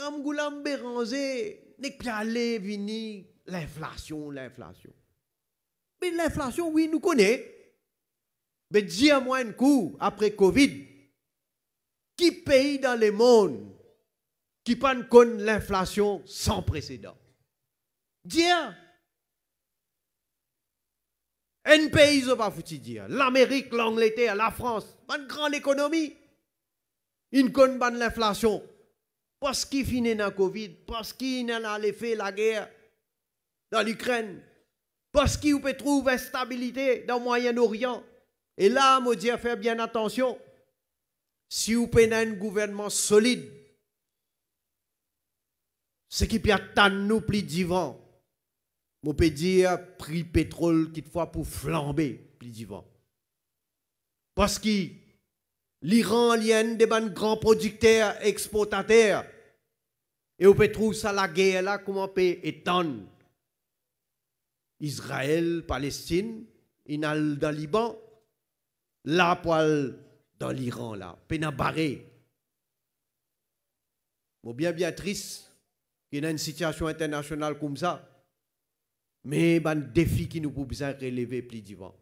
Ramgoulam n'est pas vini, l'inflation, l'inflation. Mais l'inflation, oui, nous connaît. Mais dis à moi un coup, après Covid, qui pays dans le monde qui ne connaît l'inflation sans précédent? Dis un pays, va pas dire. L'Amérique, l'Angleterre, la France, une grande économie. une ne connaissent pas l'inflation parce qu'il finit dans Covid, parce qu'il a fait la guerre dans l'Ukraine, parce qu'il peut trouver stabilité dans le Moyen-Orient. Et là, je à faire bien attention. Si vous pouvez un gouvernement solide, ce qui peut attendre nous plus divant, je peut dire prix pétrole qui fois pour flamber plus divant. Parce que l'Iran, est des grands producteurs, exportateurs. Et on peut trouver ça la guerre là, comment on peut étonner Israël, Palestine, il dans le Liban, là poil dans l'Iran là, pénabaré. Bon, bien bien triste qu'il y a une situation internationale comme ça, mais ben, défi qui nous peut relever plus divant.